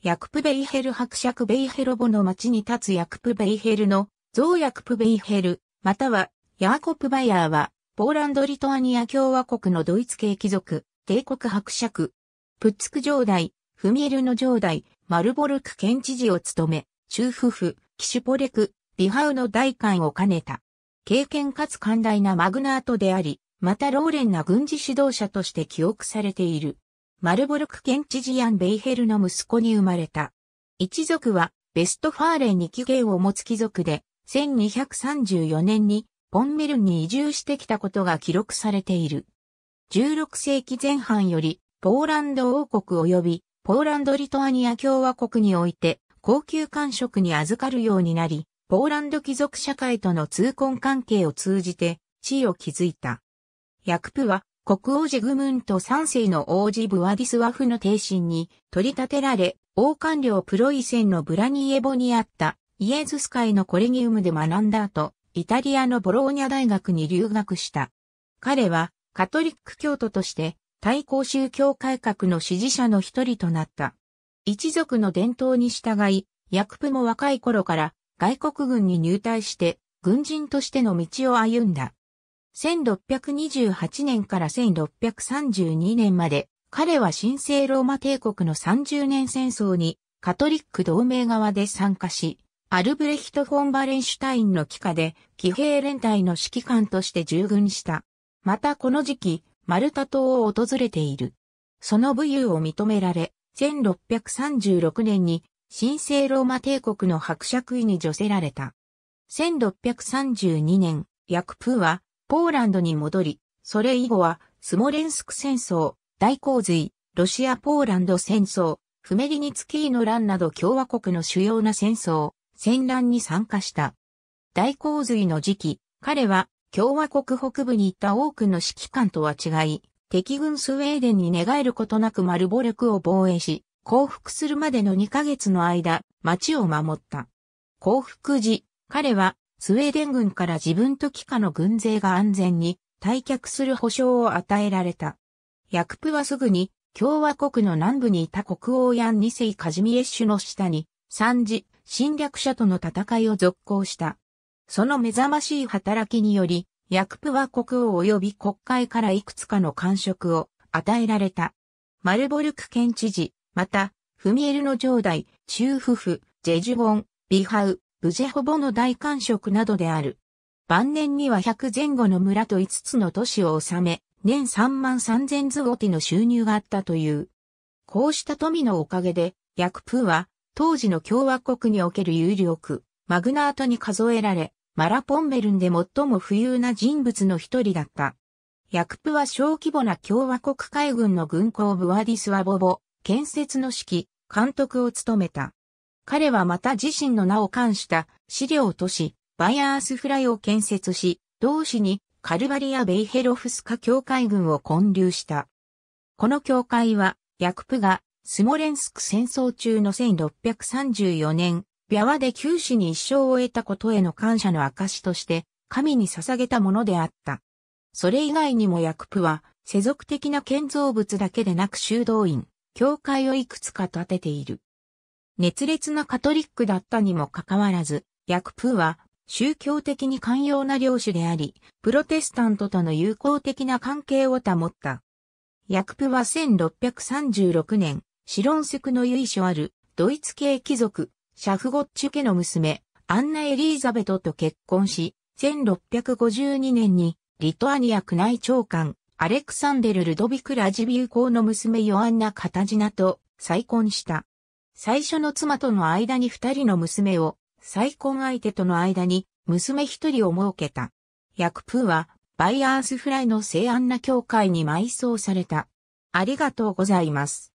ヤクプベイヘル伯爵ベイヘロボの町に立つヤクプベイヘルの象ヤクプベイヘル、またはヤーコプバヤーは、ポーランド・リトアニア共和国のドイツ系貴族、帝国伯爵、プッツク城代、フミエルの城代、マルボルク県知事を務め、中夫婦、キシュポレク、リハウの代官を兼ねた。経験かつ寛大なマグナートであり、またローレンな軍事指導者として記憶されている。マルボルク県知事アン・ベイヘルの息子に生まれた。一族は、ベストファーレンに起源を持つ貴族で、1234年にポンメルンに移住してきたことが記録されている。16世紀前半より、ポーランド王国及び、ポーランド・リトアニア共和国において、高級官職に預かるようになり、ポーランド貴族社会との通婚関係を通じて、地位を築いた。役プは、国王ジグムント3世の王子ブワディスワフの帝神に取り立てられ、王官領プロイセンのブラニエボにあったイエズス会のコレギウムで学んだ後、イタリアのボローニャ大学に留学した。彼はカトリック教徒として対抗宗教改革の支持者の一人となった。一族の伝統に従い、ヤクプも若い頃から外国軍に入隊して軍人としての道を歩んだ。1628年から1632年まで、彼は神聖ローマ帝国の30年戦争にカトリック同盟側で参加し、アルブレヒト・フォン・バレンシュタインの帰化で騎兵連隊の指揮官として従軍した。またこの時期、マルタ島を訪れている。その武勇を認められ、1636年に神聖ローマ帝国の伯爵位に除せられた。1632年、ヤクプーはポーランドに戻り、それ以後は、スモレンスク戦争、大洪水、ロシア・ポーランド戦争、フメリニツキーの乱など共和国の主要な戦争、戦乱に参加した。大洪水の時期、彼は共和国北部に行った多くの指揮官とは違い、敵軍スウェーデンに寝返ることなくマル力を防衛し、降伏するまでの2ヶ月の間、町を守った。降伏時、彼はスウェーデン軍から自分と帰化の軍勢が安全に退却する保証を与えられた。ヤクプはすぐに共和国の南部にいた国王ヤン世カジミエッシュの下に三次侵略者との戦いを続行した。その目覚ましい働きにより、ヤクプは国王及び国会からいくつかの官職を与えられた。マルボルク県知事、また、フミエルの城代、中夫婦、ジェジュボン、ビハウ、ブジェホボの大官職などである。晩年には100前後の村と5つの都市を治め、年3万3000ズゴティの収入があったという。こうした富のおかげで、ヤクプーは、当時の共和国における有力、マグナートに数えられ、マラポンベルンで最も富裕な人物の一人だった。ヤクプは小規模な共和国海軍の軍港ブワディスワボボ、建設の指揮、監督を務めた。彼はまた自身の名を冠した資料都市、バイアースフライを建設し、同市にカルバリア・ベイヘロフスカ教会軍を建立した。この教会は、ヤクプがスモレンスク戦争中の1634年、ビャワで九死に一生を得たことへの感謝の証として、神に捧げたものであった。それ以外にもヤクプは、世俗的な建造物だけでなく修道院、教会をいくつか建てている。熱烈なカトリックだったにもかかわらず、ヤクプーは宗教的に寛容な領主であり、プロテスタントとの友好的な関係を保った。ヤクプは1636年、シロンセクの由緒あるドイツ系貴族、シャフゴッチュ家の娘、アンナ・エリーザベトと結婚し、1652年にリトアニア宮内長官、アレクサンデル・ルドビク・ラジビュー公の娘ヨアンナ・カタジナと再婚した。最初の妻との間に二人の娘を、再婚相手との間に娘一人を設けた。ヤクプーはバイアースフライの聖安な教会に埋葬された。ありがとうございます。